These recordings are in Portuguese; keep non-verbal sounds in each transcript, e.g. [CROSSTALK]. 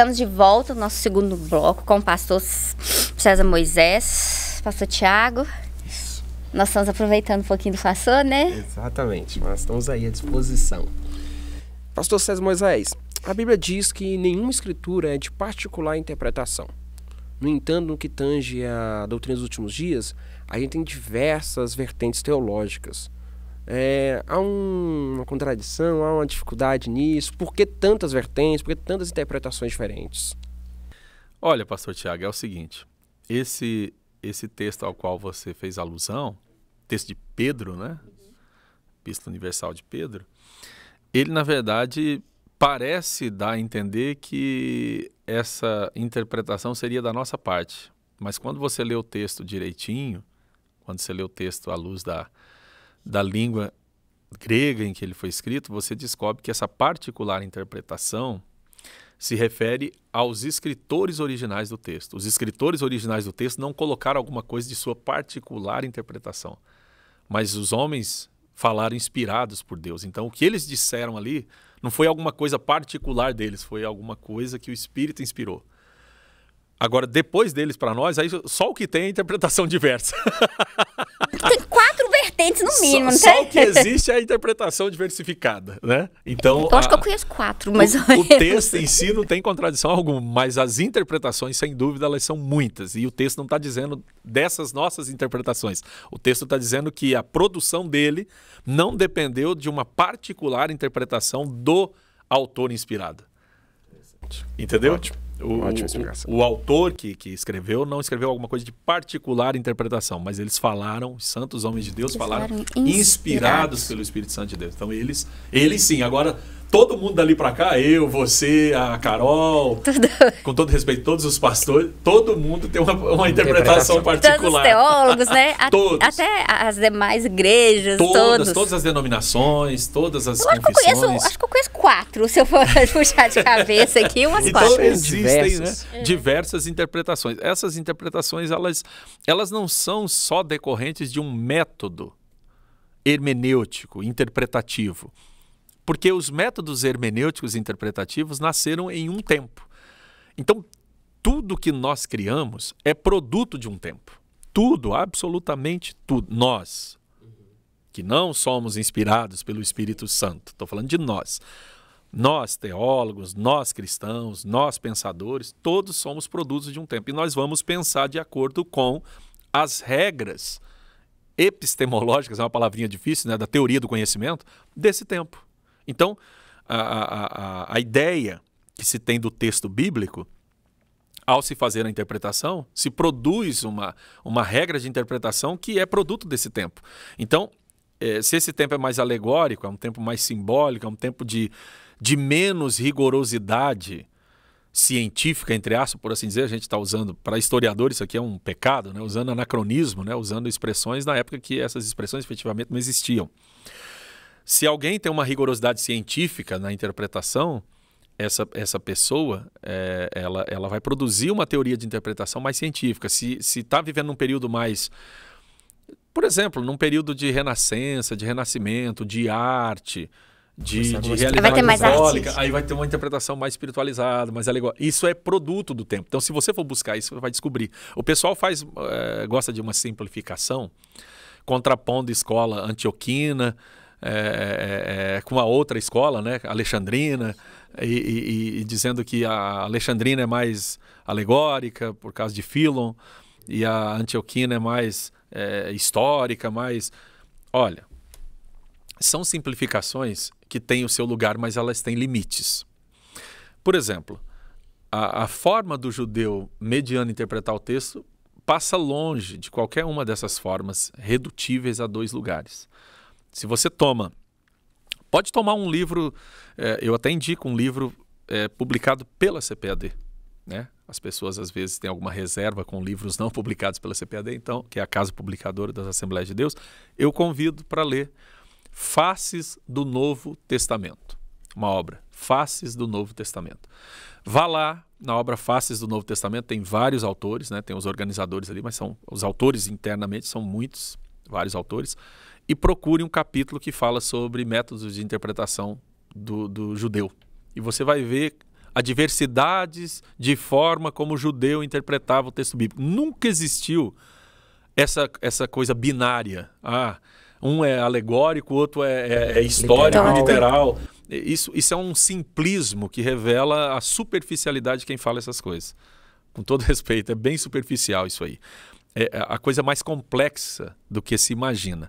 Estamos de volta no nosso segundo bloco com o pastor César Moisés, pastor Tiago. Nós estamos aproveitando um pouquinho do pastor, né? Exatamente, nós estamos aí à disposição. Pastor César Moisés, a Bíblia diz que nenhuma escritura é de particular interpretação. No entanto, no que tange a doutrina dos últimos dias, a gente tem diversas vertentes teológicas. É, há um, uma contradição, há uma dificuldade nisso? Por que tantas vertentes, por que tantas interpretações diferentes? Olha, pastor Tiago, é o seguinte: esse, esse texto ao qual você fez alusão, texto de Pedro, né? pista Universal de Pedro, ele, na verdade, parece dar a entender que essa interpretação seria da nossa parte. Mas quando você lê o texto direitinho, quando você lê o texto à luz da, da língua grega em que ele foi escrito, você descobre que essa particular interpretação se refere aos escritores originais do texto. Os escritores originais do texto não colocaram alguma coisa de sua particular interpretação, mas os homens falaram inspirados por Deus. Então, o que eles disseram ali não foi alguma coisa particular deles, foi alguma coisa que o Espírito inspirou. Agora, depois deles para nós, aí só o que tem é interpretação [LAUGHS] diversa no mínimo, só, não tem? Só o que existe é a interpretação diversificada, né? Então, eu a, acho que eu conheço quatro, mas... O, o texto em si não tem contradição alguma, mas as interpretações, sem dúvida, elas são muitas. E o texto não está dizendo dessas nossas interpretações. O texto está dizendo que a produção dele não dependeu de uma particular interpretação do autor inspirado. Entendeu? Ótimo. O, Ótima explicação. O, o autor que, que escreveu não escreveu alguma coisa de particular interpretação, mas eles falaram, os santos homens de Deus eles falaram inspirados. inspirados pelo Espírito Santo de Deus. Então eles, eles sim, agora todo mundo dali para cá, eu, você, a Carol, Tudo. com todo respeito, todos os pastores, todo mundo tem uma, uma interpretação, particular. Todos os teólogos, né? A, todos. Até as demais igrejas, todas, todos. Todas as denominações, todas as eu acho confissões. Que eu conheço, acho que eu conheço quatro, se eu for [LAUGHS] puxar de cabeça aqui, umas então, quatro. existem né, diversas. Né, diversas interpretações. Essas interpretações, elas, elas não são só decorrentes de um método hermenêutico, interpretativo porque os métodos hermenêuticos interpretativos nasceram em um tempo. Então, tudo que nós criamos é produto de um tempo. Tudo, absolutamente tudo. Nós, que não somos inspirados pelo Espírito Santo, estou falando de nós. Nós, teólogos, nós cristãos, nós pensadores, todos somos produtos de um tempo. E nós vamos pensar de acordo com as regras epistemológicas, é uma palavrinha difícil, né, da teoria do conhecimento, desse tempo. Então, a, a, a, a ideia que se tem do texto bíblico ao se fazer a interpretação, se produz uma, uma regra de interpretação que é produto desse tempo. Então, eh, se esse tempo é mais alegórico, é um tempo mais simbólico, é um tempo de, de menos rigorosidade científica, entre aspas, por assim dizer, a gente está usando, para historiadores isso aqui é um pecado, né? usando anacronismo, né? usando expressões na época que essas expressões efetivamente não existiam. Se alguém tem uma rigorosidade científica na interpretação, essa, essa pessoa é, ela, ela vai produzir uma teoria de interpretação mais científica. Se está vivendo num período mais. Por exemplo, num período de renascença, de renascimento, de arte, de, de realidade vai católica, aí vai ter uma interpretação mais espiritualizada, mais alegórica. Isso é produto do tempo. Então, se você for buscar isso, você vai descobrir. O pessoal faz é, gosta de uma simplificação, contrapondo escola antioquina, é, é, é, com a outra escola, né, Alexandrina, e, e, e, dizendo que a Alexandrina é mais alegórica por causa de Filon e a Antioquina é mais é, histórica, mais. Olha, são simplificações que têm o seu lugar, mas elas têm limites. Por exemplo, a, a forma do judeu mediano interpretar o texto passa longe de qualquer uma dessas formas redutíveis a dois lugares. Se você toma, pode tomar um livro, é, eu até indico um livro é, publicado pela CPAD. Né? As pessoas às vezes têm alguma reserva com livros não [LAUGHS] publicados pela CPAD, então, que é a casa publicadora das Assembleias de Deus. Eu convido para ler Faces do Novo Testamento, uma obra, Faces do Novo Testamento. Vá lá na obra Faces do Novo Testamento, tem vários autores, né? tem os organizadores ali, mas são os autores internamente são muitos, vários autores e procure um capítulo que fala sobre métodos de interpretação do, do judeu. E você vai ver a diversidades de forma como o judeu interpretava o texto bíblico. Nunca existiu essa, essa coisa binária. Ah, um é alegórico, o outro é, é, é histórico, literal. literal. Isso, isso é um simplismo que revela a superficialidade de quem fala essas coisas. Com todo [LAUGHS] respeito, é bem superficial isso aí. É, é a coisa mais complexa do que se imagina.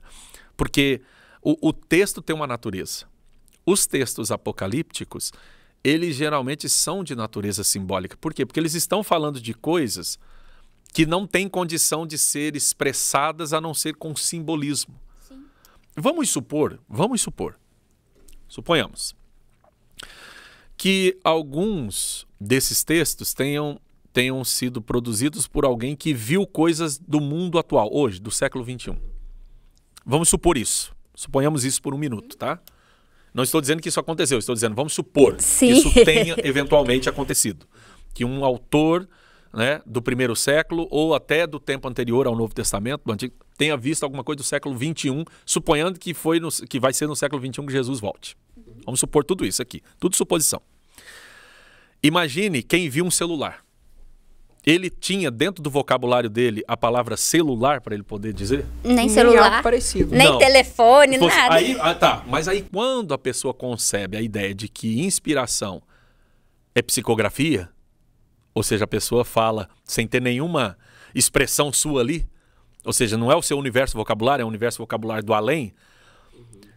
Porque o, o texto tem uma natureza. Os textos apocalípticos, eles geralmente são de natureza simbólica. Por quê? Porque eles estão falando de coisas que não têm condição de ser expressadas a não ser com simbolismo. Sim. Vamos supor, vamos supor, suponhamos, que alguns desses textos tenham, tenham sido produzidos por alguém que viu coisas do mundo atual, hoje, do século XXI. Vamos supor isso. Suponhamos isso por um minuto, tá? Não estou dizendo que isso aconteceu, estou dizendo, vamos supor Sim. que isso tenha eventualmente acontecido. Que um autor né, do primeiro século ou até do tempo anterior ao Novo Testamento, do Antigo, tenha visto alguma coisa do século XXI, suponhando que, foi no, que vai ser no século XXI que Jesus volte. Vamos supor tudo isso aqui, tudo suposição. Imagine quem viu um celular ele tinha dentro do vocabulário dele a palavra celular para ele poder dizer? Nem celular, Nem, nem telefone, fosse, nada. Aí, ah, tá, mas aí quando a pessoa concebe a ideia de que inspiração é psicografia, ou seja, a pessoa fala sem ter nenhuma expressão sua ali, ou seja, não é o seu universo vocabulário, é o universo vocabulário do além.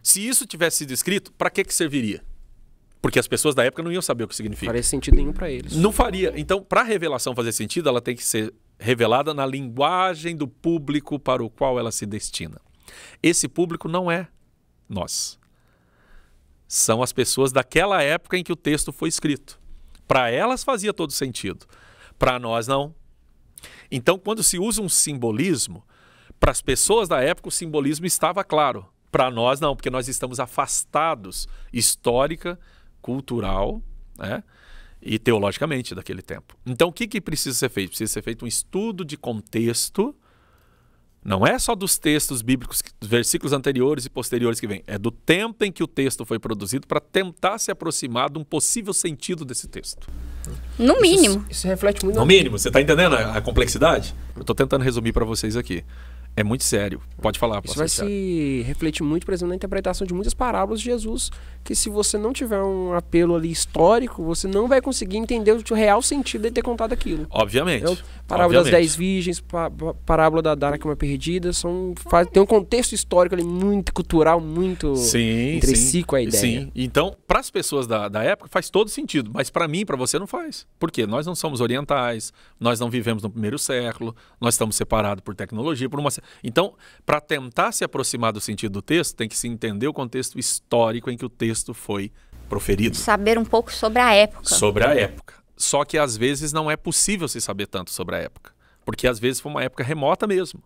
Se isso tivesse sido escrito, para que que serviria? Porque as pessoas da época não iam saber o que significa. Não faria sentido nenhum para eles. Não faria. Então, para a revelação fazer sentido, ela tem que ser revelada na linguagem do público para o qual ela se destina. Esse público não é nós. São as pessoas daquela época em que o texto foi escrito. Para elas fazia todo sentido, para nós não. Então, quando se usa um simbolismo, para as pessoas da época o simbolismo estava claro, para nós não, porque nós estamos afastados histórica cultural né, e teologicamente daquele tempo. Então, o que, que precisa ser feito? Precisa ser feito um estudo de contexto. Não é só dos textos bíblicos, dos versículos anteriores e posteriores que vêm, é do tempo em que o texto foi produzido para tentar se aproximar de um possível sentido desse texto. No mínimo. Isso, isso reflete muito. No mínimo, você está entendendo a, a complexidade? Eu estou tentando resumir para vocês aqui. É muito sério. Pode falar, Isso vai se refletir muito, por exemplo, na interpretação de muitas parábolas de Jesus, que se você não tiver um apelo ali histórico, você não vai conseguir entender o real sentido de ter contado aquilo. Obviamente. parábola Obviamente. das dez virgens, parábola da Daracama perdida, são faz, tem um contexto histórico ali muito cultural, muito sim, intrínseco sim, a ideia. Sim. Então, para as pessoas da, da época faz todo sentido, mas para mim, para você não faz. Por quê? Nós não somos orientais, nós não vivemos no primeiro século, nós estamos separados por tecnologia, por uma então, para tentar se aproximar do sentido do texto, tem que se entender o contexto histórico em que o texto foi proferido. Saber um pouco sobre a época. Sobre a época. Só que às vezes não é possível se saber tanto sobre a época, porque às vezes foi uma época remota mesmo,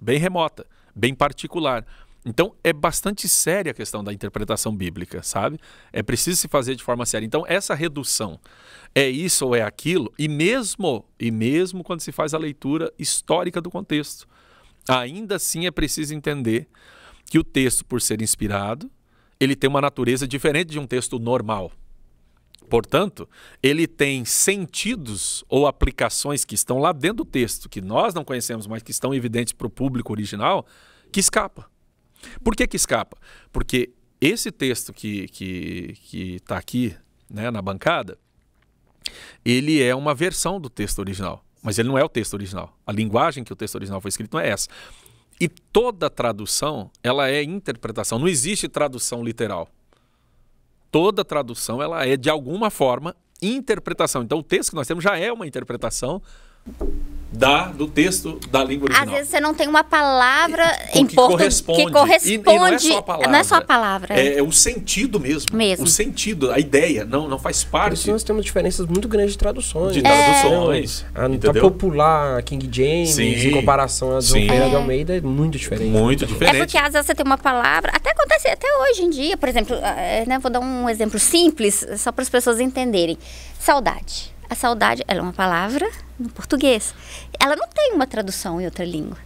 bem remota, bem particular. Então é bastante séria a questão da interpretação bíblica, sabe? É preciso se fazer de forma séria. Então essa redução é isso ou é aquilo, e mesmo e mesmo quando se faz a leitura histórica do contexto, Ainda assim é preciso entender que o texto, por ser inspirado, ele tem uma natureza diferente de um texto normal. Portanto, ele tem sentidos ou aplicações que estão lá dentro do texto, que nós não conhecemos, mas que estão evidentes para o público original, que escapa. Por que, que escapa? Porque esse texto que está que, que tá aqui né, na bancada, ele é uma versão do texto original mas ele não é o texto original. A linguagem que o texto original foi escrito não é essa. E toda tradução, ela é interpretação. Não existe tradução literal. Toda tradução, ela é de alguma forma interpretação. Então o texto que nós temos já é uma interpretação da, do texto da língua original. Às vezes você não tem uma palavra é, em português que corresponde. E, é e não é só a palavra. Não é só a palavra. É, é, o sentido mesmo. Mesmo. O sentido, a ideia, não, não faz parte. nós temos diferenças muito grandes de traduções. De é. traduções. É. A, a popular King James, Sim. em comparação a John de Almeida, é muito diferente. Muito é diferente. É porque às vezes você tem uma palavra, até acontece até hoje em dia, por exemplo, eh, né, vou dar um exemplo simples, só para as pessoas entenderem. Saudade. A saudade, ela é uma palavra no português. Ela não tem uma tradução em outra língua.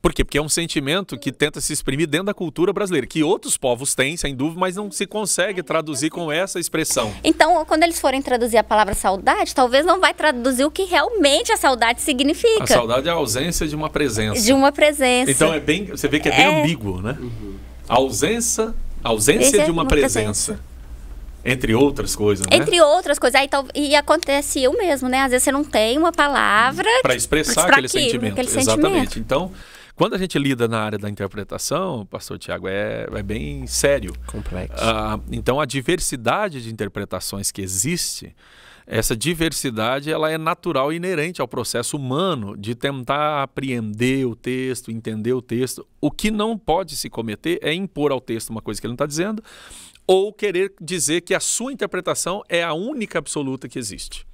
Por quê? Porque é um sentimento que tenta se exprimir dentro da cultura brasileira, que outros povos têm, sem dúvida, mas não se consegue traduzir com essa expressão. Então, quando eles forem traduzir a palavra saudade, talvez não vai traduzir o que realmente a saudade significa. A saudade é a ausência de uma presença. De uma presença. Então é bem, você vê que é bem é... ambíguo, né? Uhum. A ausência, a ausência é de uma, uma presença. presença. Entre outras coisas, né? Entre outras coisas. Aí, e acontece o mesmo, né? Às vezes você não tem uma palavra... Para expressar pra aquele, aquilo, sentimento. aquele sentimento. Exatamente. Então, quando a gente lida na área da interpretação, pastor Tiago, é, é bem sério. Complexo. Ah, então, a diversidade de interpretações que existe essa diversidade ela é natural e inerente ao processo humano de tentar apreender o texto, entender o texto. O que não pode se cometer é impor ao texto uma coisa que ele não está dizendo ou querer dizer que a sua interpretação é a única absoluta que existe.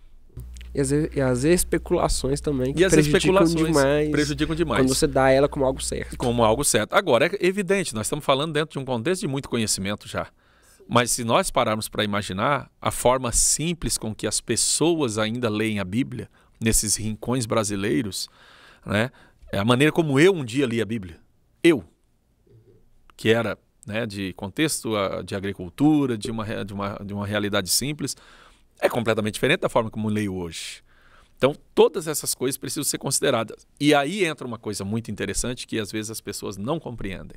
E as, e as especulações também, que e as prejudicam demais. Prejudicam demais. Quando você dá ela como algo certo. Como algo certo. Agora, é evidente, nós estamos falando dentro de um contexto de muito conhecimento já. Mas se nós pararmos para imaginar a forma simples com que as pessoas ainda leem a Bíblia, nesses rincões brasileiros, né? É a maneira como eu um dia li a Bíblia. Eu, que era né, de contexto de agricultura, de uma, de, uma, de uma realidade simples, é completamente diferente da forma como leio hoje. Então, todas essas coisas precisam ser consideradas. E aí entra uma coisa muito interessante que às vezes as pessoas não compreendem.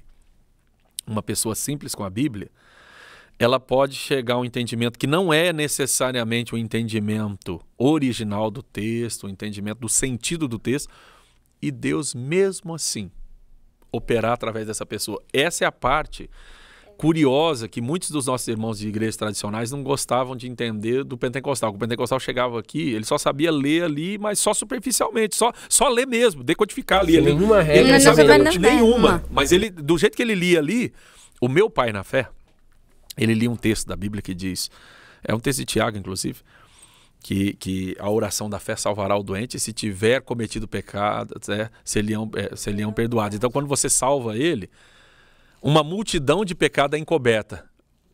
Uma pessoa simples com a Bíblia, ela pode chegar a um entendimento que não é necessariamente o um entendimento original do texto, o um entendimento do sentido do texto, e Deus mesmo assim operar através dessa pessoa. Essa é a parte curiosa que muitos dos nossos irmãos de igrejas tradicionais não gostavam de entender do pentecostal. O pentecostal chegava aqui, ele só sabia ler ali, mas só superficialmente, só, só ler mesmo, decodificar ali. ali. Nenhuma regra, ele não sabia não nenhuma. Mas ele, do jeito que ele lia ali, o meu pai na fé, ele lia um texto da Bíblia que diz, é um texto de Tiago, inclusive, que, que a oração da fé salvará o doente se tiver cometido pecado, né, seriam, é, um perdoados. Então, quando você salva ele, uma multidão de pecado é encoberta.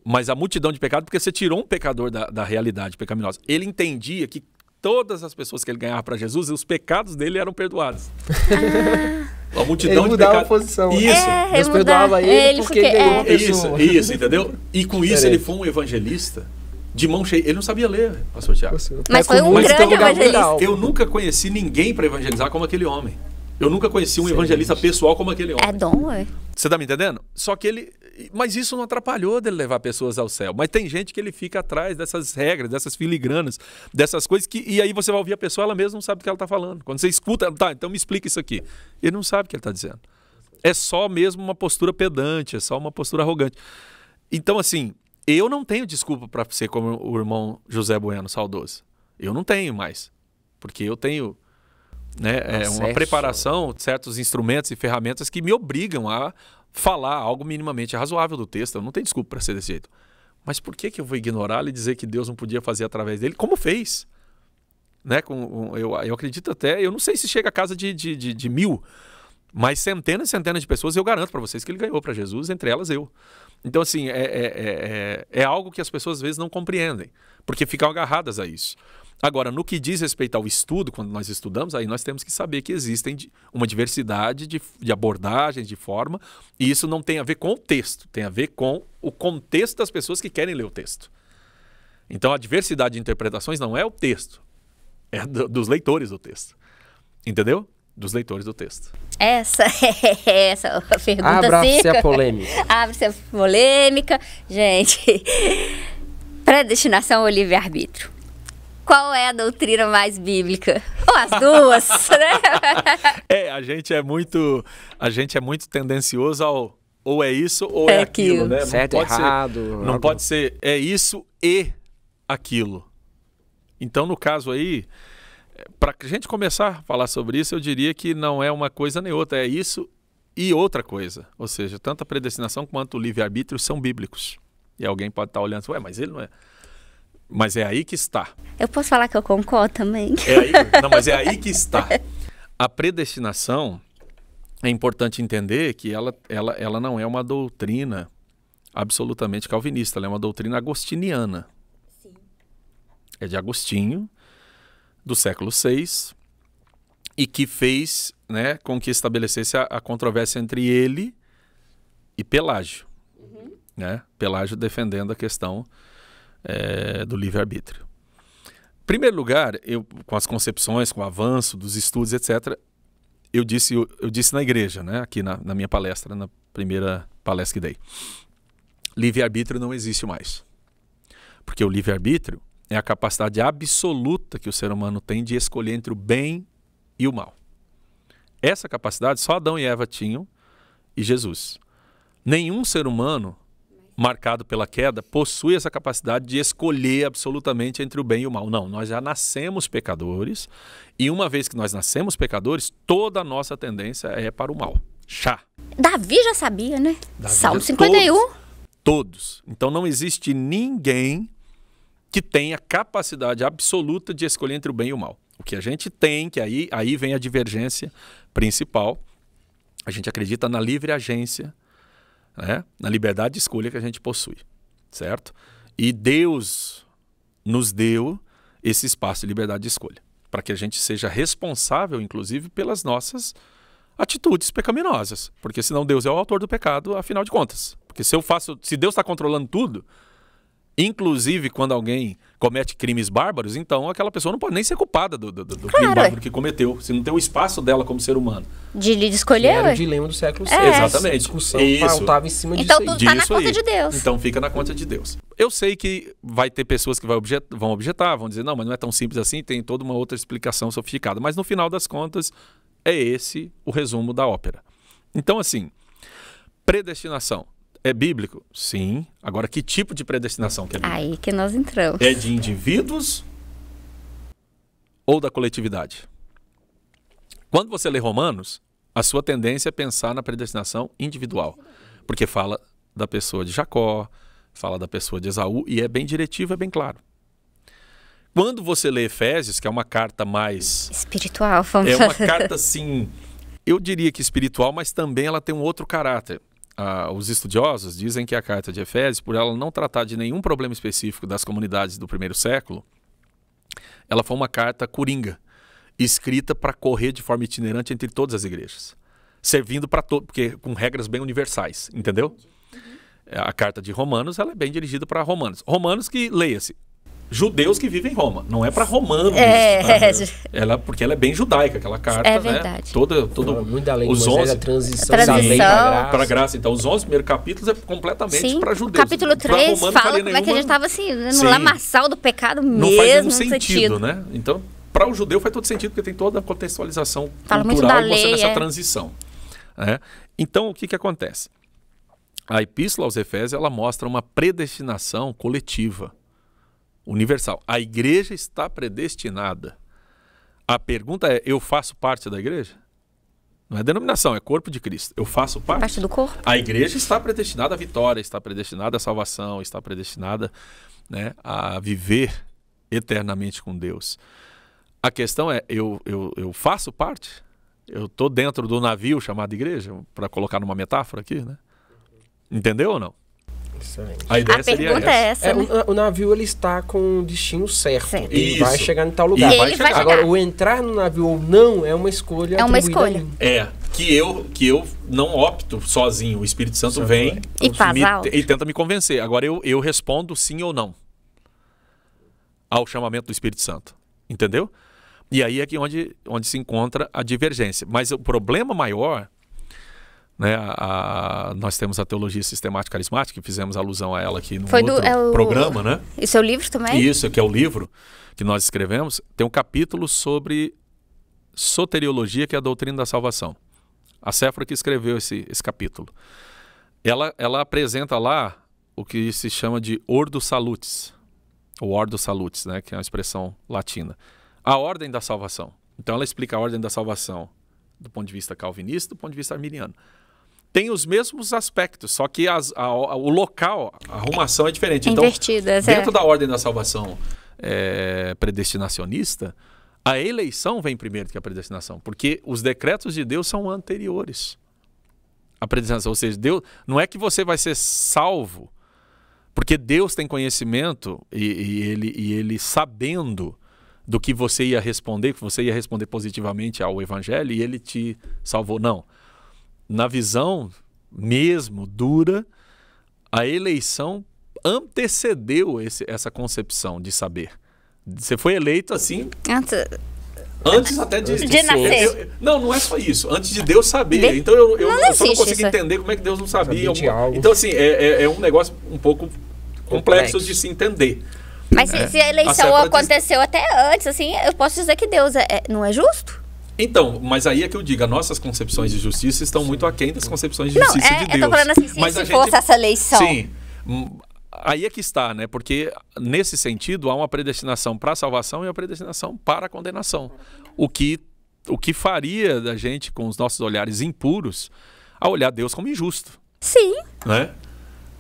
Mas a multidão de pecado, porque você tirou um pecador da, da realidade pecaminosa. Ele entendia que todas as pessoas que ele ganhava para Jesus, os pecados dele eram perdoados. Ah. [LAUGHS] A multidão ele mudava de pecado a posição. Né? Isso. É, Deus perdoava ele, é, ele porque, porque ele é. Isso, isso, entendeu? E com isso ele foi um evangelista de mão cheia. Ele não sabia ler, pastor Tiago. Mas é foi um mas grande é evangelista. Eu nunca conheci ninguém para evangelizar como aquele homem. Eu nunca conheci um Sim, evangelista gente. pessoal como aquele homem. É dom, é. Você tá me entendendo? Só que ele. Mas isso não atrapalhou dele levar pessoas ao céu. Mas tem gente que ele fica atrás dessas regras, dessas filigranas, dessas coisas que. E aí você vai ouvir a pessoa, ela mesma não sabe o que ela tá falando. Quando você escuta, tá, então me explica isso aqui. Ele não sabe o que ele tá dizendo. É só mesmo uma postura pedante, é só uma postura arrogante. Então, assim, eu não tenho desculpa para ser como o irmão José Bueno saudoso. Eu não tenho mais. Porque eu tenho né, é, uma preparação, certos instrumentos e ferramentas que me obrigam a falar algo minimamente razoável do texto. Eu não tenho desculpa para ser desse jeito. Mas por que, que eu vou ignorá-lo e dizer que Deus não podia fazer através dele? Como fez? Né, com, eu, eu acredito até, eu não sei se chega a casa de, de, de, de mil, mas centenas e centenas de pessoas, eu garanto para vocês que ele ganhou para Jesus, entre elas eu. Então, assim, é, é, é, é algo que as pessoas às vezes não compreendem, porque ficam agarradas a isso. Agora, no que diz respeito ao estudo, quando nós estudamos, aí nós temos que saber que existem uma diversidade de, de abordagens, de forma, e isso não tem a ver com o texto, tem a ver com o contexto das pessoas que querem ler o texto. Então, a diversidade de interpretações não é o texto, é do, dos leitores do texto. Entendeu? dos leitores do texto. Essa [LAUGHS] é essa pergunta Abra-se a polêmica. [LAUGHS] Abre-se a polêmica. Gente, [LAUGHS] predestinação ou livre-arbítrio? Qual é a doutrina mais bíblica? Ou as duas, né? É, a gente é muito a gente é muito tendencioso ao ou é isso ou é, é aquilo, aquilo, né? Certo, não pode errado. Ser, não pode ser é isso e aquilo. Então, no caso aí, para a gente começar a falar sobre isso, eu diria que não é uma coisa nem outra, é isso e outra coisa. Ou seja, tanto a predestinação quanto o livre-arbítrio são bíblicos. E alguém pode estar tá olhando, ué, mas ele não é. Mas é aí que está. Eu posso falar que eu concordo também. É aí, não, mas é aí que está. A predestinação é importante entender que ela, ela, ela não é uma doutrina absolutamente calvinista, ela é uma doutrina agostiniana. Sim. É de Agostinho, do século VI e que fez né, com que estabelecesse a, a controvérsia entre ele e Pelágio. Uhum. Né? Pelágio defendendo a questão é, do livre-arbítrio. Em primeiro lugar, eu, com as concepções, com o avanço dos estudos, etc., eu disse, eu, eu disse na igreja, né, aqui na, na minha palestra, na primeira palestra que dei: livre-arbítrio não existe mais. Porque o livre-arbítrio é a capacidade absoluta que o ser humano tem de escolher entre o bem e o mal. Essa capacidade só Adão e Eva tinham e Jesus. Nenhum ser humano marcado pela queda possui essa capacidade de escolher absolutamente entre o bem e o mal. Não, nós já nascemos pecadores e uma vez que nós nascemos pecadores, toda a nossa tendência é para o mal. Chá. Davi já sabia, né? Davi Salmo já, 51. Todos, todos. Então não existe ninguém que tem a capacidade absoluta de escolher entre o bem e o mal. O que a gente tem, que aí, aí vem a divergência principal. A gente acredita na livre agência, né? na liberdade de escolha que a gente possui, certo? E Deus nos deu esse espaço de liberdade de escolha, para que a gente seja responsável, inclusive, pelas nossas atitudes pecaminosas, porque senão Deus é o autor do pecado, afinal de contas. Porque se eu faço, se Deus está controlando tudo, inclusive quando alguém comete crimes bárbaros, então aquela pessoa não pode nem ser culpada do, do, do claro, crime bárbaro que cometeu, se não tem o espaço dela como ser humano. De lhe escolher. era o dilema do século VI. É. Exatamente. A discussão faltava tá- em cima então, disso. Então tudo tá na conta aí. de Deus. Então fica na conta de Deus. Eu sei que vai ter pessoas que objet... vão objetar, vão dizer, não, mas não é tão simples assim, tem toda uma outra explicação sofisticada. Mas no final das contas, é esse o resumo da ópera. Então, assim, predestinação é bíblico? Sim. Agora, que tipo de predestinação que é Aí que nós entramos. É de indivíduos ou da coletividade? Quando você lê Romanos, a sua tendência é pensar na predestinação individual, porque fala da pessoa de Jacó, fala da pessoa de Esaú, e é bem diretivo, é bem claro. Quando você lê Efésios, que é uma carta mais. Espiritual, vamos É uma carta, assim, eu diria que espiritual, mas também ela tem um outro caráter ah, os estudiosos dizem que a carta de Efésios, por ela não tratar de nenhum problema específico das comunidades do primeiro século, ela foi uma carta coringa, escrita para correr de forma itinerante entre todas as igrejas, servindo para todo, porque com regras bem universais, entendeu? Uhum. É, a carta de Romanos, ela é bem dirigida para Romanos. Romanos que leia-se judeus que vivem em Roma. Não é para romanos. É, isso, tá? [LAUGHS] é, ela, porque ela é bem judaica, aquela é carta. É verdade. Né? Toda, todo, muito da lei os 11, a transição, a transição. da para graça. graça. Então, os 11 primeiros capítulos é completamente para judeus. Capítulo 3 fala como nenhuma... é que a gente estava assim, no Sim. lamaçal do pecado mesmo. Não faz nenhum sentido, sentido, né? Então, para o judeu faz todo sentido, porque tem toda a contextualização fala cultural muito da lei, essa é. transição. Né? Então, o que, que acontece? A epístola aos Efésios ela mostra uma predestinação coletiva universal. A igreja está predestinada. A pergunta é: eu faço parte da igreja? Não é denominação, é corpo de Cristo. Eu faço parte. Parte do corpo. A igreja está predestinada à vitória, está predestinada à salvação, está predestinada né, a viver eternamente com Deus. A questão é: eu, eu, eu faço parte? Eu estou dentro do navio chamado igreja, para colocar numa metáfora aqui, né? Entendeu ou não? Excelente. A, ideia a pergunta essa. é essa. É, né? o, o, navio ele está com o destino certo. certo. Ele vai chegar em tal lugar. E ele vai chegar. Agora, o entrar no navio ou não é uma escolha. É uma escolha. É. Que eu, que eu não opto sozinho. O Espírito Santo Só vem e, me, e tenta me convencer. Agora eu, eu respondo sim ou não ao chamamento do Espírito Santo. Entendeu? E aí é que onde, onde se encontra a divergência. Mas o problema maior né, a, a, nós temos a teologia sistemática carismática, que fizemos alusão a ela aqui no outro do, é o, programa, né? Isso é o livro também? Isso, que é o livro que nós escrevemos, tem um capítulo sobre soteriologia, que é a doutrina da salvação. A Séfora que escreveu esse, esse capítulo. Ela, ela apresenta lá o que se chama de ordo salutis, ou ordo salutis, né, que é uma expressão latina. A ordem da salvação. Então ela explica a ordem da salvação do ponto de vista calvinista, do ponto de vista arminiano tem os mesmos aspectos, só que as, a, a, o local, a arrumação é diferente. Invertida, então, é. dentro é. da ordem da salvação é, predestinacionista, a eleição vem primeiro que a predestinação, porque os decretos de Deus são anteriores à predestinação. Ou seja, Deus, não é que você vai ser salvo, porque Deus tem conhecimento e, e ele, e ele sabendo do que você ia responder, que você ia responder positivamente ao evangelho e ele te salvou. Não na visão mesmo dura, a eleição antecedeu esse, essa concepção de saber. Você foi eleito assim. Antes, antes até de, de, de nascer. Eu, não, não é só isso. Antes de Deus saber. De... Então eu, eu, não eu só não consigo isso. entender como é que Deus não sabia. Então, assim, é, é, é, um negócio um pouco complexo, complexo. de se entender. Mas é. se, a eleição assim, é a aconteceu diz... até antes, assim, eu posso dizer que Deus é, é, não é justo? Então, mas aí é que eu digo, as nossas concepções de justiça estão muito aquém das concepções de não, justiça é, de Deus. Eu tô falando assim, se, mas se fosse gente, essa eleição. Sim. Aí é que está, né? Porque nesse sentido há uma predestinação para a salvação e uma predestinação para a condenação. O que, o que faria da gente, com os nossos olhares impuros, a olhar Deus como injusto. Sim. Né?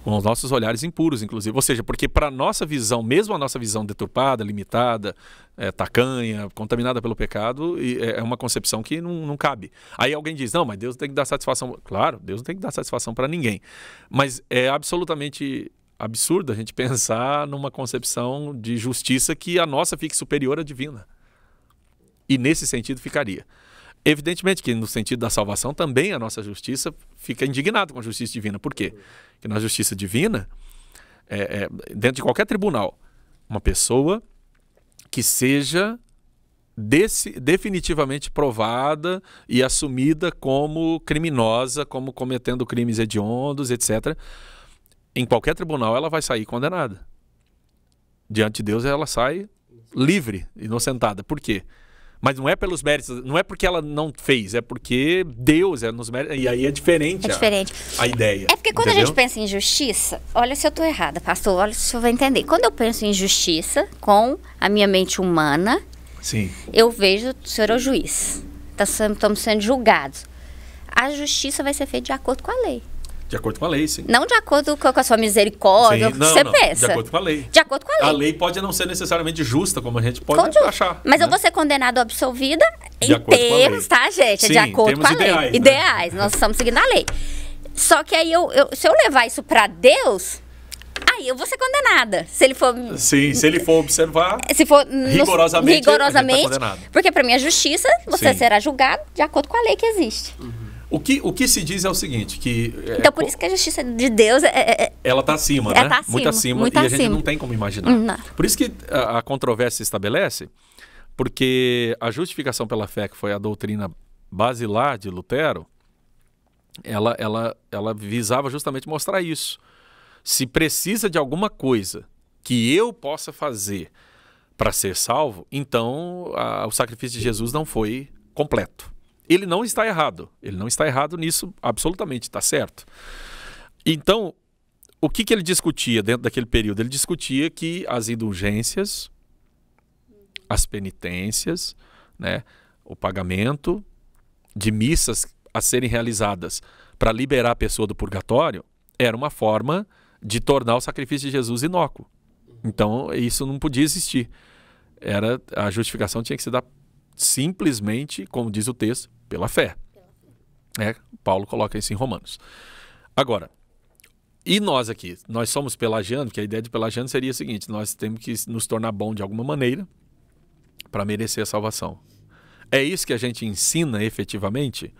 com os nossos olhares impuros, inclusive. Ou seja, porque para nossa visão, mesmo a nossa visão deturpada, limitada, é, tacanha, contaminada pelo pecado, é, é uma concepção que não, não cabe. Aí alguém diz: não, mas Deus tem que dar satisfação. Claro, Deus não tem que dar satisfação para ninguém. Mas é absolutamente absurdo a gente [LAUGHS] pensar numa concepção de justiça que a nossa fique superior à divina. E nesse sentido ficaria. Evidentemente que no sentido da salvação também a nossa justiça fica indignada com a justiça divina. Por quê? que na justiça divina, é, é, dentro de qualquer tribunal, uma pessoa que seja desse, definitivamente provada e assumida como criminosa, como cometendo crimes hediondos, etc. Em qualquer tribunal ela vai sair condenada. Diante de Deus ela sai livre, inocentada. Por quê? Mas não é pelos méritos, não é porque ela não fez, é porque Deus é nos méritos. E aí é diferente, é a, diferente. a ideia. É porque quando entendeu? a gente pensa em justiça, olha se eu estou errada, pastor, olha se senhor vai entender. Quando eu penso em justiça com a minha mente humana, Sim. eu vejo o senhor é o juiz. Tá estamos sendo julgados. A justiça vai ser feita de acordo com a lei. De acordo com a lei, sim. Não de acordo com a sua misericórdia, sim, não, você não, pensa. De acordo com a lei. De acordo com a lei. A lei pode não ser necessariamente justa, como a gente pode achar. Mas né? eu vou ser condenado ou absolvida de em termos, tá, gente? sim, de acordo com a ideais, lei. Né? Ideais, nós estamos seguindo a lei. Só que aí, eu, eu se eu levar isso para Deus, aí eu vou ser condenada. Se ele for. Sim, se ele for observar. Se for rigorosamente. Tá rigorosamente. Tá porque, para minha é justiça, você Sim. será julgado de acordo com a lei que existe. Uhum. O que, o que se diz é o seguinte, que... É, então, por isso que a justiça de Deus é... é, é ela está acima, ela né? Tá acima, muito acima. Muito e acima. a gente não tem como imaginar. Hum, não. Por isso que a, a controvérsia se estabelece, porque a justificação pela fé, que foi a doutrina basilar de Lutero, ela, ela, ela visava justamente mostrar isso. Se precisa de alguma coisa que eu possa fazer para ser salvo, então a, o sacrifício de Jesus não foi completo. Ele não está errado. Ele não está errado nisso, absolutamente, está certo. Então, o que, que ele discutia dentro daquele período? Ele discutia que as indulgências, as penitências, né, o pagamento de missas a serem realizadas para liberar a pessoa do purgatório era uma forma de tornar o sacrifício de Jesus inócuo. Então, isso não podia existir. Era a justificação tinha que se dar simplesmente, como diz o texto, pela fé. É, Paulo coloca isso em Romanos. Agora, e nós aqui? Nós somos pelagianos, que a ideia de pelagiano seria a seguinte: nós temos que nos tornar bom de alguma maneira para merecer a salvação. É isso que a gente ensina efetivamente?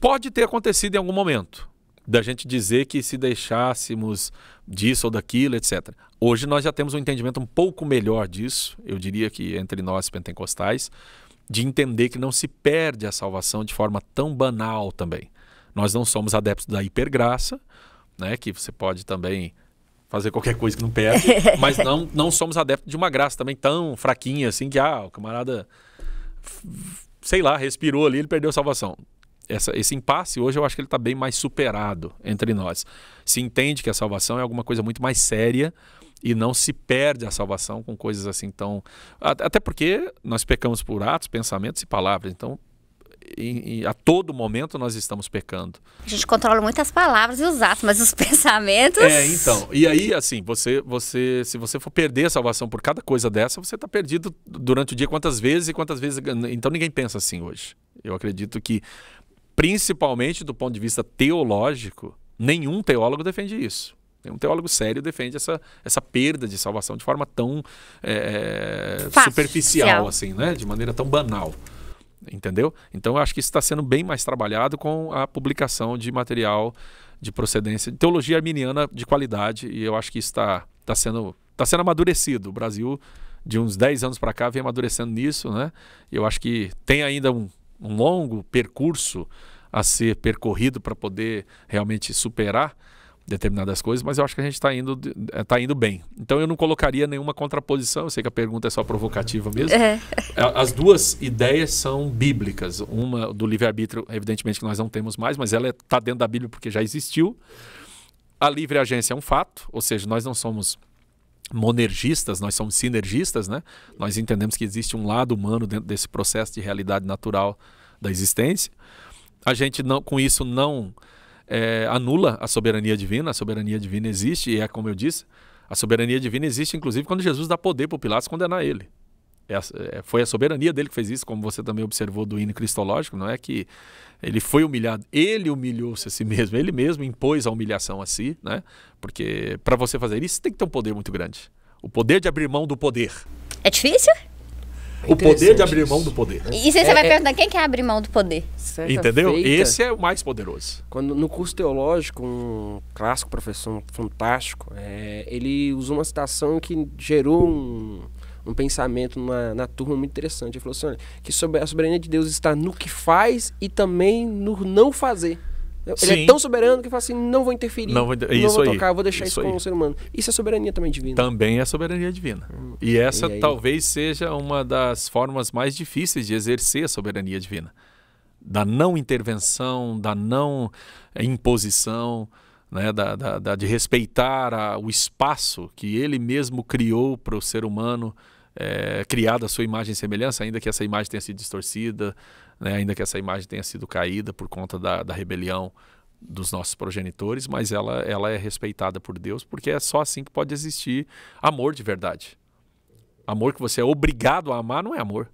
Pode ter acontecido em algum momento, da gente dizer que se deixássemos disso ou daquilo, etc. Hoje nós já temos um entendimento um pouco melhor disso, eu diria que entre nós pentecostais, de entender que não se perde a salvação de forma tão banal também. Nós não somos adeptos da hipergraça, né, que você pode também fazer qualquer coisa que não perde, [LAUGHS] mas não, não somos adeptos de uma graça também tão fraquinha assim que ah, o camarada sei lá, respirou ali, ele perdeu a salvação. Essa, esse impasse hoje eu acho que ele está bem mais superado entre nós. Se entende que a salvação é alguma coisa muito mais séria e não se perde a salvação com coisas assim tão. Até porque nós pecamos por atos, pensamentos e palavras. Então, em, em, a todo momento nós estamos pecando. A gente controla muitas palavras e os atos, mas os [LAUGHS] pensamentos. É, então. E aí, assim, você, você, se você for perder a salvação por cada coisa dessa, você está perdido durante o dia quantas vezes e quantas vezes. Então ninguém pensa assim hoje. Eu acredito que, principalmente do ponto de vista teológico, nenhum teólogo defende isso. Um teólogo sério defende essa, essa perda de salvação de forma tão é, superficial, assim, né? De maneira tão banal. Entendeu? Então eu acho que isso está sendo bem mais trabalhado com a publicação de material de procedência, de teologia arminiana de qualidade, e eu acho que isso está tá sendo, tá sendo amadurecido. O Brasil, de uns 10 anos para cá, vem amadurecendo nisso, né? E eu acho que tem ainda um, um longo percurso a ser percorrido para poder realmente superar determinadas coisas, mas eu acho que a gente está indo, eh, tá indo bem. Então eu não colocaria nenhuma contraposição, eu sei que a pergunta é só provocativa mesmo. É. As duas ideias são bíblicas. Uma do livre-arbítrio, evidentemente que nós não temos mais, mas ela está é, dentro da Bíblia porque já existiu. A livre agência é um fato, ou seja, nós não somos monergistas, nós somos sinergistas, né? Nós entendemos que existe um lado humano dentro desse processo de realidade natural da existência. A gente não com isso não é, anula a soberania divina. A soberania divina existe, e é como eu disse, a soberania divina existe, inclusive, quando Jesus dá poder para o Pilatos condenar ele. É, é, foi a soberania dele que fez isso, como você também observou do hino cristológico, não é que ele foi humilhado, ele humilhou-se a si mesmo, ele mesmo impôs a humilhação a si, né? Porque para você fazer isso, tem que ter um poder muito grande. O poder de abrir mão do poder. É difícil? É o poder de abrir né? é, é. mão do poder. E você, é, vai é... perguntar quem quer abrir mão do poder? Certa Entendeu? Feita, Esse é o mais poderoso. Quando no curso teológico, um clássico professor fantástico, é, ele usou uma citação que gerou um, um pensamento na, na, turma muito interessante. Ele falou assim: olha, que a soberania de Deus está no que faz e também no não fazer. Ele é Sim. é tão soberano que fala assim: não vou interferir, não vou, inter... não vou tocar, aí. vou deixar isso, isso com o ser humano. Isso é soberania também divina. Também é soberania divina. Hum. E essa e talvez seja uma das formas mais difíceis de exercer a soberania divina da não intervenção, da não imposição, né? da, da, da de respeitar a, o espaço que ele mesmo criou para o ser humano, é, criado a sua imagem e semelhança, ainda que essa imagem tenha sido distorcida né? ainda que essa imagem tenha sido caída por conta da, da rebelião dos nossos progenitores, mas ela, ela é respeitada por Deus, porque é só assim que pode existir amor de verdade. Amor que você é obrigado a amar não é amor.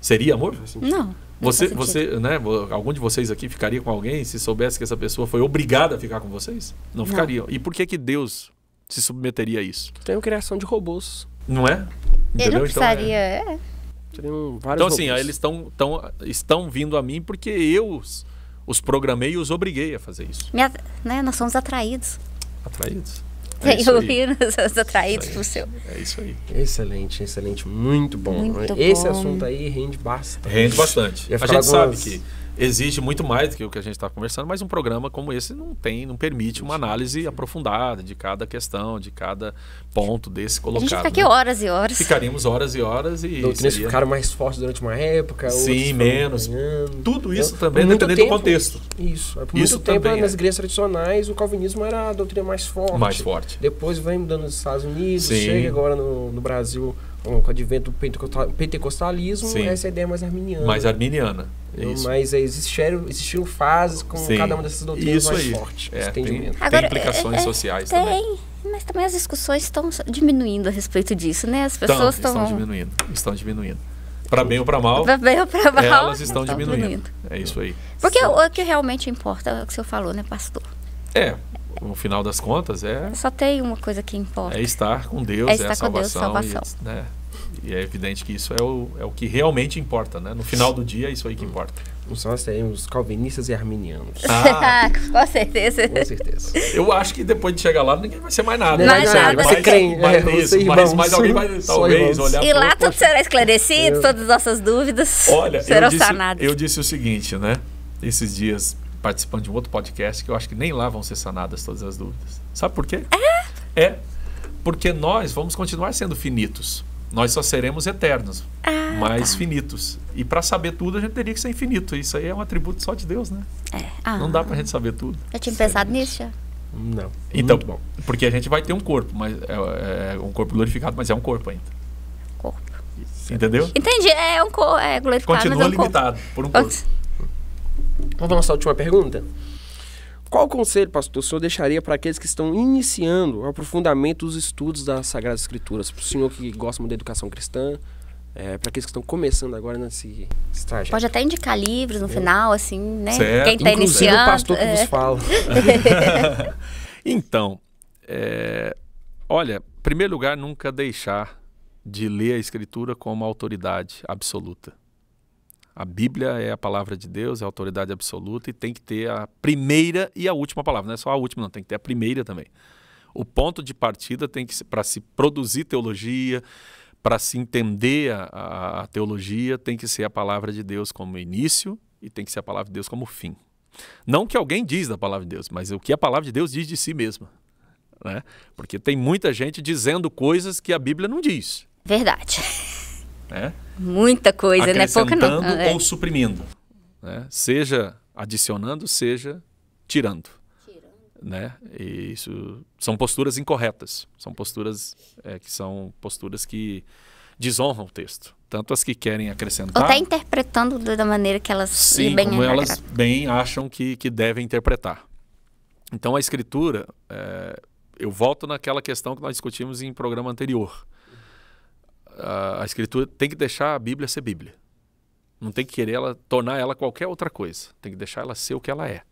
Seria amor? Não. Você, você, né? Algum de vocês aqui ficaria com alguém se soubesse que essa pessoa foi obrigada a ficar com vocês? Não, não. ficaria. E por que que Deus se submeteria a isso? Tem a criação de robôs. Não é? Entendeu? Eu não precisaria. Então, é... É. Teriam vários Então, robôs. assim, eles tão, tão, estão vindo a mim porque eu os, os programei e os obriguei a fazer isso. Minha, né, nós somos atraídos. Atraídos. É, é os é atraídos para seu. É isso aí. Excelente, excelente. Muito bom. Muito Esse bom. assunto aí rende bastante. Rende bastante. A gente algumas... sabe que exige muito mais do que o que a gente está conversando, mas um programa como esse não tem, não permite uma análise aprofundada de cada questão, de cada ponto desse colocado. A gente fica aqui né? horas e horas. Ficaríamos horas e horas e. Doutrinas seria... ficaram mais fortes durante uma época. Sim, menos. Ganhando. Tudo isso então, também dependendo tempo, do contexto. Isso. É, por muito isso tempo nas é. igrejas tradicionais o calvinismo era a doutrina mais forte. Mais forte. Depois vem mudando nos Estados Unidos, Sim. chega agora no, no Brasil com o advento do pentecostalismo, Sim. essa é ideia mais arminiana. Mais arminiana. Então, isso. Mas existiram, existiram fases com Sim. cada uma dessas doutrinas Isso mais aí. forte. É, tem, Agora, tem implicações é, é, é sociais tem, também. Mas também as discussões estão diminuindo a respeito disso, né? As pessoas estão. Estão, estão diminuindo. Estão diminuindo. Para bem ou para mal. Para bem ou para mal. Elas estão, estão diminuindo. diminuindo. É isso aí. Porque o que realmente importa é o que o senhor falou, né, pastor? É, no final das contas é só tem uma coisa que importa é estar com Deus é, estar é a salvação, com Deus, salvação. E, é, né? e é evidente que isso é o, é o que realmente importa né no final do dia é isso aí que importa nós os calvinistas e arminianos. Ah, [LAUGHS] com certeza. Com certeza. Eu acho que depois de chegar lá, ninguém vai ser mais nada. Mais né? nada. Vai ser Mais, é, né? isso, mais, mais alguém vai, talvez, olhar E lá tudo será esclarecido, eu... todas as nossas dúvidas Olha, [LAUGHS] serão eu disse, sanadas. Eu disse o seguinte, né? Esses dias participando de um outro podcast que eu acho que nem lá vão ser sanadas todas as dúvidas. Sabe por quê? É. é porque nós vamos continuar sendo finitos. Nós só seremos eternos, ah, mas tá. finitos. E para saber tudo, a gente teria que ser infinito. Isso aí é um atributo só de Deus, né? É. Ah, não dá para a gente saber tudo. Eu tinha Sério. pensado nisso já. Não. Então, Muito bom. porque a gente vai ter um corpo, mas é, é um corpo glorificado, mas é um corpo ainda. Corpo. Entendeu? Entendi. É um corpo, é glorificado. Continua mas é um limitado corpo. por um corpo. Vamos para nossa última pergunta? Qual conselho, pastor, o senhor deixaria para aqueles que estão iniciando o aprofundamento dos estudos das Sagradas Escrituras? Para o senhor que gosta muito da educação cristã, é, para aqueles que estão começando agora nesse estágio. Pode até indicar livros no é. final, assim, né? Certo. Quem está iniciando. o pastor que nos é. fala. [LAUGHS] então, é, olha, em primeiro lugar, nunca deixar de ler a Escritura como autoridade absoluta. A Bíblia é a palavra de Deus, é a autoridade absoluta e tem que ter a primeira e a última palavra. Não é só a última, não, tem que ter a primeira também. O ponto de partida tem que para se produzir teologia, para se entender a, a, a teologia, tem que ser a palavra de Deus como início e tem que ser a palavra de Deus como fim. Não que alguém diz da palavra de Deus, mas o que a palavra de Deus diz de si mesma. Né? Porque tem muita gente dizendo coisas que a Bíblia não diz. Verdade. [LAUGHS] Né? Muita coisa, né? Pouca não. Ah, é. ou suprimindo. Né? Seja adicionando, seja tirando. tirando. Né? E isso são posturas incorretas. São posturas é, que são posturas que desonram o texto. Tanto as que querem acrescentar. Ou até tá interpretando da maneira que elas sim, bem como elas bem acham que, que devem interpretar. Então a escritura, é, eu volto naquela questão que nós discutimos em programa anterior a, escritura tem que deixar a Bíblia ser Bíblia. Não tem que querer ela tornar ela qualquer outra coisa. Tem que deixar ela ser o que ela é.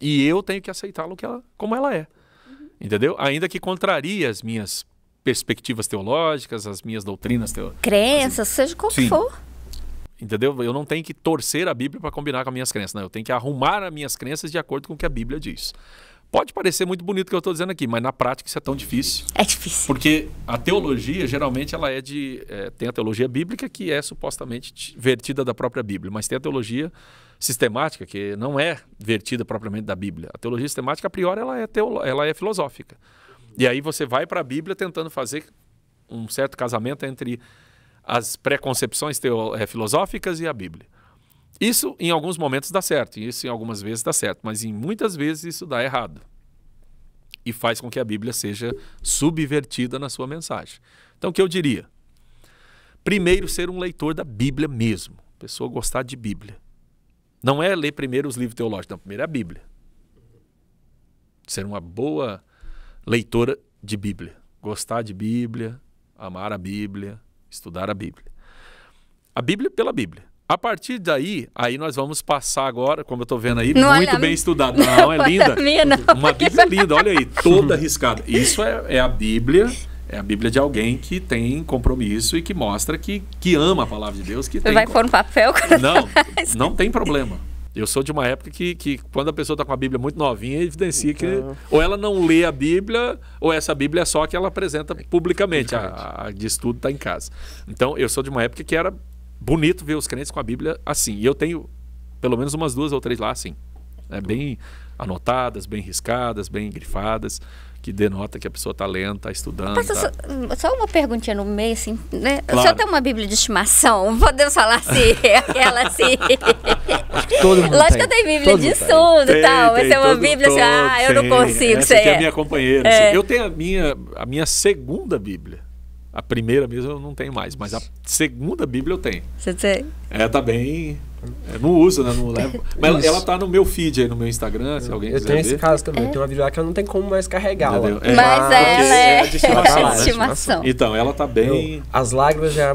E eu tenho que aceitá-la como ela é. Uhum. Entendeu? Ainda que contraria as minhas perspectivas teológicas, as minhas doutrinas teológicas. Crenças, seja qual Sim. for. Entendeu? Eu não tenho que torcer a Bíblia para combinar com as minhas crenças. Não, eu tenho que arrumar as minhas crenças de acordo com o que a Bíblia diz. Pode parecer muito bonito o que eu estou dizendo aqui, mas na prática isso é tão difícil. É difícil. Porque a teologia, geralmente, ela é de. É, tem a teologia bíblica, que é supostamente vertida da própria Bíblia, mas tem a teologia sistemática, que não é vertida propriamente da Bíblia. A teologia sistemática, a priori, ela é, teolo... ela é filosófica. E aí você vai para a Bíblia tentando fazer um certo casamento entre as preconcepções teo... É, filosóficas e a Bíblia. Isso em alguns momentos dá certo, isso em algumas vezes dá certo, mas em muitas vezes isso dá errado. E faz com que a Bíblia seja subvertida na sua mensagem. Então, o que eu diria? Primeiro, ser um leitor da Bíblia mesmo. pessoa gostar de Bíblia. Não é ler primeiro os livros teológicos, não. Primeiro é a Bíblia. Ser uma boa leitora de Bíblia. Gostar de Bíblia, amar a Bíblia, estudar a Bíblia. A Bíblia pela Bíblia. A partir daí, aí nós vamos passar agora, como eu estou vendo aí, não muito bem estudado. [LAUGHS] Não, não é linda. Minha, não, Uma porque... Bíblia linda, olha aí, toda riscada. Isso é, é, a Bíblia. É a Bíblia de alguém que tem compromisso e que mostra que, que ama a palavra de Deus. Que Você tem... vai pôr no papel? [LAUGHS] Não, não tem problema. Eu sou de uma época que, que quando a pessoa está com a Bíblia muito novinha, evidencia então... que ou ela não lê a Bíblia, ou essa Bíblia é só que ela apresenta publicamente. A, a de estudo está em casa. Então, eu sou de uma época que era bonito ver os crentes com a Bíblia assim. E eu tenho pelo menos umas duas ou três lá assim. Né? Bem anotadas, bem riscadas, bem grifadas, que denota que a pessoa está lendo, está estudando. tá... só, só, uma perguntinha no meio, assim, né? Claro. O senhor tem uma Bíblia de estimação? [LAUGHS] Podemos falar assim, aquela [LAUGHS] assim. todo mundo Lógico tem. que eu tenho Bíblia todo de estudo e tal. Tem, mas é uma todo, Bíblia assim, ah, eu não consigo. Essa é a minha companheira. Assim. É. Assim. Eu tenho a minha, a minha segunda Bíblia. A primeira mesmo eu não tenho mais, mas a segunda Bíblia eu tenho. Você tem? É, tá bem. Eu é, não uso, né? Não [LAUGHS] levo. Mas ela, ela tá no meu feed aí, no meu Instagram, se alguém quiser. Eu tenho ver. esse caso também. É. Tem uma vídeo que eu não tenho como mais carregar. É. Mas, mas ela é, é, de né? é de estimação. Então, ela tá bem. Eu, as lágrimas já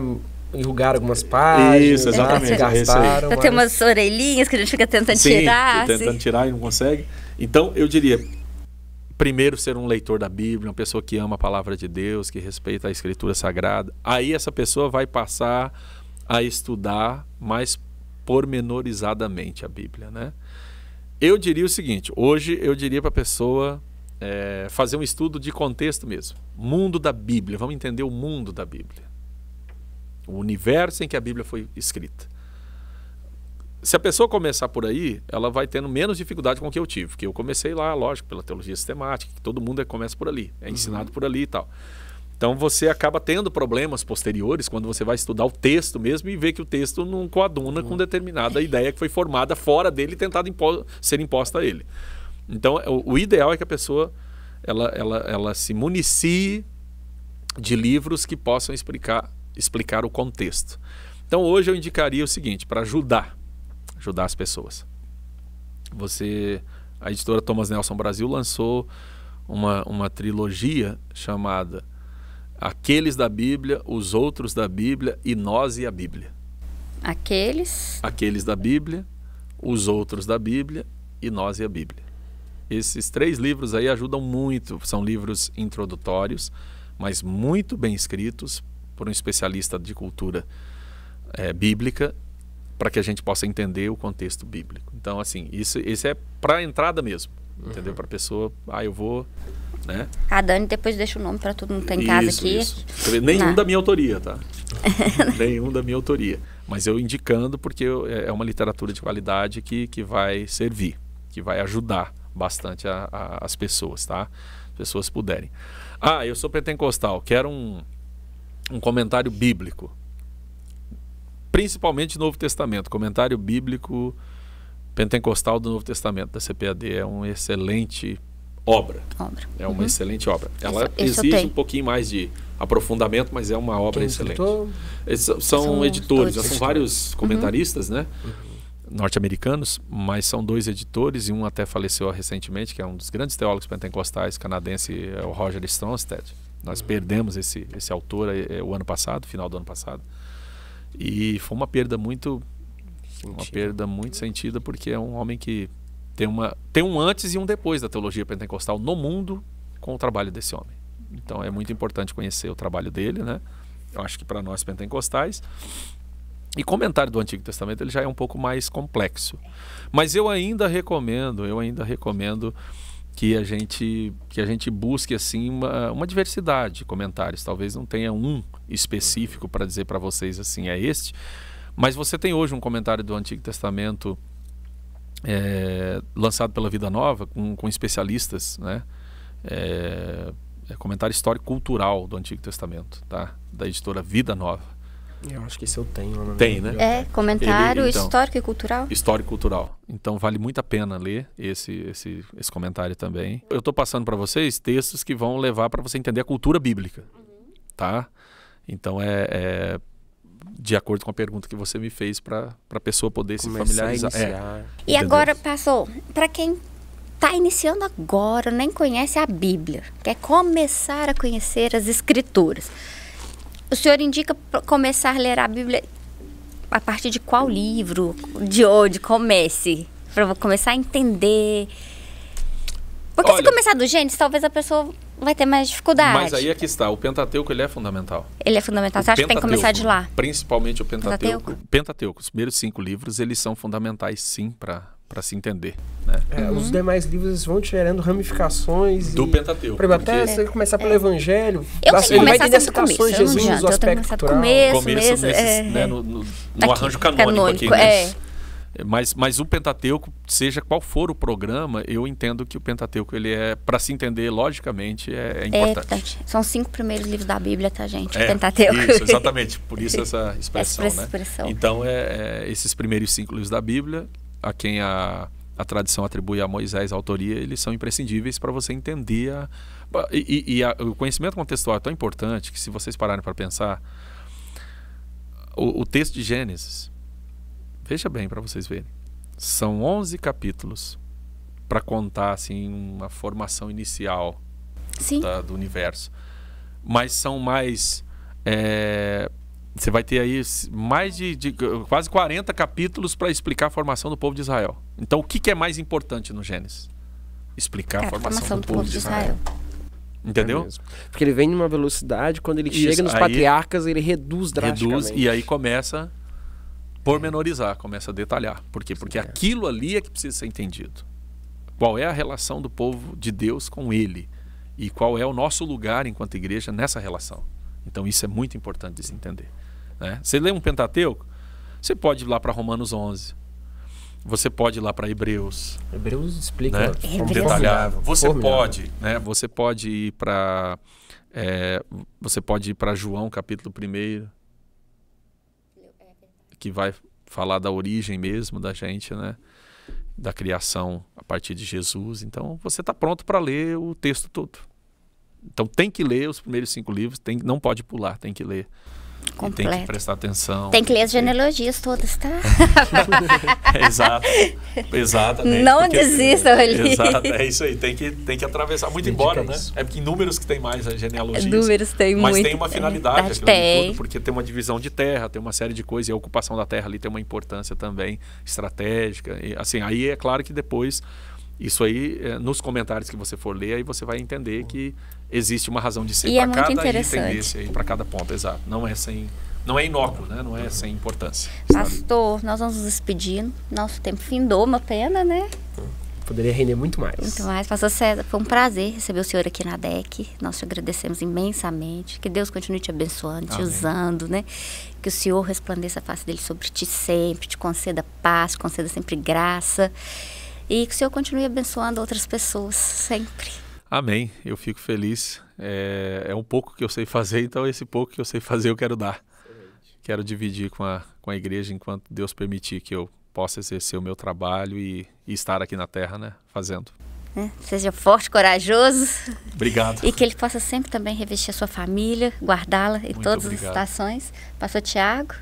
enrugaram algumas partes. Isso, exatamente. já é mas... Tem umas orelhinhas que a gente fica tentando Sim, tirar. Tentando assim. tirar e não consegue. Então, eu diria, primeiro ser um leitor da Bíblia, uma pessoa que ama a palavra de Deus, que respeita a escritura sagrada. Aí essa pessoa vai passar a estudar mais pormenorizadamente a Bíblia, né? Eu diria o seguinte, hoje eu diria para a pessoa é, fazer um estudo de contexto mesmo. Mundo da Bíblia, vamos entender o mundo da Bíblia. O universo em que a Bíblia foi escrita se a pessoa começar por aí, ela vai tendo menos dificuldade com o que eu tive, porque eu comecei lá, lógico, pela teologia sistemática, que todo mundo é, começa por ali, é ensinado uhum. por ali e tal. Então você acaba tendo problemas posteriores quando você vai estudar o texto mesmo e vê que o texto não coaduna uhum. com determinada ideia que foi formada fora dele e tentada impo ser imposta a ele. Então é, o, o ideal é que a pessoa ela, ela, ela se municie de livros que possam explicar, explicar o contexto. Então hoje eu indicaria o seguinte, para ajudar ajudar as pessoas. Você, a editora Thomas Nelson Brasil lançou uma, uma trilogia chamada Aqueles da Bíblia, Os Outros da Bíblia e Nós e a Bíblia. Aqueles? Aqueles da Bíblia, Os Outros da Bíblia e Nós e a Bíblia. Esses três livros aí ajudam muito, são livros introdutórios, mas muito bem escritos por um especialista de cultura é, bíblica para que a gente possa entender o contexto bíblico. Então, assim, isso, isso é para a entrada mesmo, uhum. entendeu? Para a pessoa, ah, eu vou, né? A Dani depois deixa o nome para todo mundo que está em casa isso, aqui. Isso. Nenhum tá. da minha autoria, tá? [LAUGHS] Nenhum da minha autoria. Mas eu indicando porque eu, é, é uma literatura de qualidade que, que vai servir, que vai ajudar bastante a, a, as pessoas, tá? As pessoas puderem. Ah, eu sou pentecostal, quero um, um comentário bíblico principalmente Novo Testamento. Comentário bíblico pentecostal do Novo Testamento da CPAD é uma excelente obra. obra. É uma uhum. excelente obra. Ela esse, esse exige um pouquinho mais de aprofundamento, mas é uma obra Quem excelente. São, são, editores, são vários comentaristas, né? uhum. né? Uhum. Norte-americanos, mas são dois editores e um até faleceu recentemente, que é um dos grandes teólogos pentecostais canadense, é o Roger Stromstead. Nós perdemos esse, esse autor é, é, o ano passado, final do ano passado. E foi uma perda muito. Sentido. Uma perda muito sentida, porque é um homem que tem, uma, tem um antes e um depois da teologia pentecostal no mundo com o trabalho desse homem. Então é muito importante conhecer o trabalho dele, né? Eu acho que para nós pentecostais. E comentário do Antigo Testamento ele já é um pouco mais complexo. Mas eu ainda recomendo, eu ainda recomendo que a gente que a gente busque assim uma, uma diversidade de comentários. Talvez não tenha um específico para dizer para vocês assim é este, mas você tem hoje um comentário do Antigo Testamento é, lançado pela Vida Nova com, com especialistas, né? É, é comentário histórico cultural do Antigo Testamento, tá? Da editora Vida Nova. Eu acho que isso eu tenho na Tem, né? É, comentário Ele, então, histórico e cultural. Histórico e cultural. Então vale muito a pena ler esse, esse, esse comentário também. Eu estou passando para vocês textos que vão levar para você entender a cultura bíblica, tá? Então é, é, de acordo com a pergunta que você me fez para a pessoa poder Começar se familiarizar. É, e entendeu? agora, pastor, para quem está iniciando agora, nem conhece a Bíblia, quer começar a conhecer as Escrituras. O senhor indica começar a ler a Bíblia a partir de qual livro? De onde comece? Para começar a entender. Porque Olha, se começar do Gênesis, talvez a pessoa vai ter mais dificuldade. Mas aí é que está, o Pentateuco ele é fundamental. Ele é fundamental, o você acha que tem que começar de lá? Principalmente o Pentateuco. Pentateuco, Pentateuco os primeiros cinco livros, eles são fundamentais sim para para se entender. Né? É, uhum. Os demais livros vão gerando ramificações. Do e, Pentateuco. Por exemplo, até é, você começar pelo é. Evangelho, eu assim, começar vai entender as citações Eu Jesus, adianta, Começo, começo mesmo, é, né, é. no, no, no tá arranjo canônico, canônico aqui. Né? É. Mas, mas o Pentateuco, seja qual for o programa, eu entendo que o Pentateuco, ele é, para se entender logicamente, é, é, importante. é, São os cinco primeiros livros da Bíblia, tá, gente? É, o Pentateuco. Isso, exatamente. Por isso essa [LAUGHS] expressão, essa né? expressão. né? Então, é, esses primeiros cinco livros da Bíblia, a quem a, a tradição atribui a Moisés a autoria, eles são imprescindíveis para você entender. A, e, e a, o conhecimento contextual é tão importante que, se vocês pararem para pensar, o, o texto de Gênesis, veja bem para vocês verem, são 11 capítulos para contar assim uma formação inicial da, do universo. Mas são mais é, você vai ter aí mais de, de quase 40 capítulos para explicar a formação do povo de Israel. Então, o que, que é mais importante no Gênesis? Explicar é, a, formação a, formação do, do povo, povo, de Israel. Israel. Entendeu? É Porque ele vem numa velocidade, quando ele Isso, chega nos aí, patriarcas, ele reduz drasticamente. Reduz e aí começa pormenorizar, começa a detalhar. Por quê? Porque é. aquilo ali é que precisa ser entendido. Qual é a relação do povo de Deus com ele? E qual é o nosso lugar enquanto igreja nessa relação? Então, isso é muito importante de se entender. Né? Você lê um Pentateuco, você pode ir lá para Romanos 11. Você pode ir lá para Hebreus. Hebreus explica né? detalhado. Você Formidável. pode, né? Você pode ir para é, você pode ir para João capítulo 1 que vai falar da origem mesmo da gente, né? Da criação a partir de Jesus. Então você está pronto para ler o texto todo. Então tem que ler os primeiros cinco livros, tem, não pode pular, tem que ler. Completo. tem que prestar atenção. Tem que ler as genealogias todas, tá? [LAUGHS] Exato. Exatamente. Não porque, desistam [LAUGHS] ali. Exato, é isso aí. Tem que, tem que atravessar. Muito Sim, embora, né? É porque em números que tem mais a né? genealogia. Números tem mas muito. Mas tem uma finalidade. Tem. Tudo, porque tem uma divisão de terra, tem uma série de coisas. E a ocupação da terra ali tem uma importância também estratégica. E, assim, aí é claro que depois... Isso aí, eh, nos comentários que você for ler, aí você vai entender que existe uma razão de ser para é cada tendência e para cada ponta, exato. Não é sem não é inócuo, né? Não é sem importância. Sabe? Pastor, nós vamos nos despedindo. Nosso tempo findou, uma pena, né? Poderia render muito mais. Muito mais. Pastor César, foi um prazer receber o senhor aqui na DEC. Nós te agradecemos imensamente. Que Deus continue te abençoando, Amém. te usando, né? Que o Senhor resplandeça a face dele sobre ti sempre, te conceda paz, te conceda sempre graça. E que o Senhor continue abençoando outras pessoas sempre. Amém. Eu fico feliz. É, é, um pouco que eu sei fazer, [LAUGHS] então esse pouco que eu sei fazer eu quero dar. Excelente. Quero dividir com a, com a igreja enquanto Deus permitir que eu possa exercer o meu trabalho e, e estar aqui na terra, né? Fazendo. É, seja forte, corajoso. Obrigado. E que ele possa sempre também revestir a sua família, guardá-la em Muito todas obrigado. as estações. Pastor Tiago.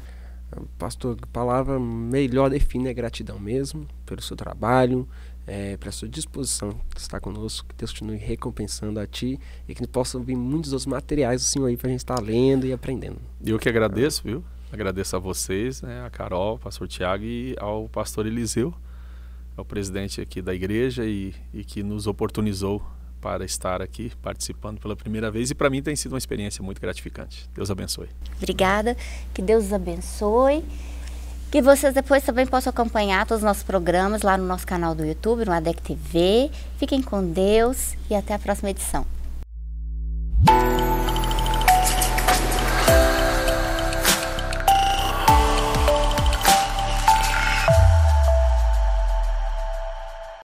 Pastor, palavra melhor define a é gratidão mesmo, pelo seu trabalho, é, para sua disposição que estar conosco. Que Deus continue recompensando a ti e que possa vir muitos outros materiais do Senhor aí para a gente estar lendo e aprendendo. Eu que agradeço, viu? Agradeço a vocês, né, a Carol, o pastor Tiago e ao pastor Eliseu, o presidente aqui da igreja e, e que nos oportunizou para estar aqui participando pela primeira vez e para mim tem sido uma experiência muito gratificante. Deus abençoe. Obrigada, que Deus abençoe. Que vocês depois também possam acompanhar todos os nossos programas lá no nosso canal do YouTube, no ADEC TV. Fiquem com Deus e até a próxima edição.